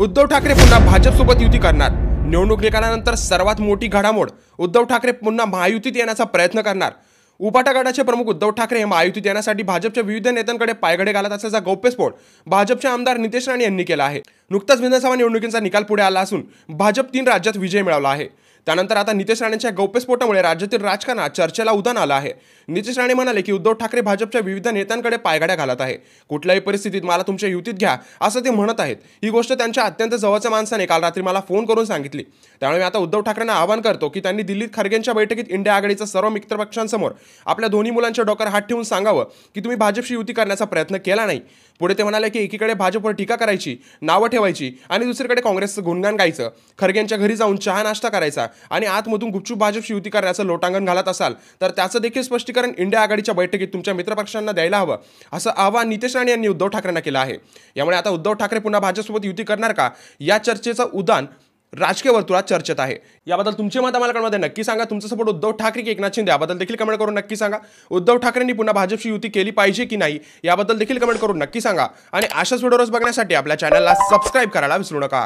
उद्धव ठाकरे पुन्हा भाजपसोबत युती करणार निवडणूक निकालानंतर सर्वात मोठी घडामोड उद्धव ठाकरे पुन्हा महायुतीत येण्याचा प्रयत्न करणार उपाटा गटाचे प्रमुख उद्धव ठाकरे हे महायुतीत येण्यासाठी भाजपच्या विविध नेत्यांकडे पायघडे घालत असल्याचा गौप्यस्फोट भाजपचे आमदार नितेश राणे यांनी केला आहे नुकताच विधानसभा निवडणुकींचा निकाल पुढे आला असून भाजप तीन राज्यात विजय मिळवला आहे त्यानंतर आता नितेश राणेंच्या गौप्यस्फोटामुळे राज्यातील राजकारणात चर्चेला उदान आलं आहे नितेश राणे म्हणाले की उद्धव ठाकरे भाजपच्या विविध नेत्यांकडे पायगाड्या घालत आहे कुठल्याही परिस्थितीत मला तुमच्या युतीत घ्या असं ते म्हणत आहेत ही गोष्ट त्यांच्या अत्यंत जवळच्या माणसाने काल रात्री मला फोन करून सांगितली त्यामुळे मी आता उद्धव ठाकरेंना आवाहन करतो की त्यांनी दिल्लीत खरगेंच्या बैठकीत इंडिया आघाडीचं सर्व मित्रपक्षांसमोर आपल्या दोन्ही मुलांच्या डोक्यावर हात ठेवून सांगावं की तुम्ही भाजपशी युती करण्याचा प्रयत्न केला नाही पुढे ते म्हणाले की एकीकडे भाजपवर टीका करायची नावं ठेवायची आणि दुसरीकडे काँग्रेसचं गुणगान गायचं खरगेंच्या घरी जाऊन चहा नाश्ता करायचा आणि आतमधून गुपचूप भाजप युती करण्याचं लोटांगण घालत असाल तर त्याचं देखील स्पष्टीकरण इंडिया आघाडीच्या बैठकीत तुमच्या मित्रपक्षांना द्यायला हवं असं आवाहन नितेश राणे यांनी उद्धव ठाकरेंना केलं आहे यामुळे आता उद्धव ठाकरे पुन्हा भाजपसोबत युती करणार का या चर्चेचं उदान राजकीय वर्तुळात चर्चेत आहे याबद्दल तुमचे मत आम्हाला मध्ये नक्की सांगा तुमचा सपोर्ट उद्धव ठाकरे की एकनाथ शिंदे याबद्दल देखील कमेंट करून नक्की सांगा उद्धव ठाकरेंनी पुन्हा भाजपची युती केली पाहिजे की नाही याबद्दल देखील कमेंट करून नक्की सांगा आणि अशाच व्हिडिओज बघण्यासाठी आपल्या चॅनलला सबस्क्राईब करायला विसरू नका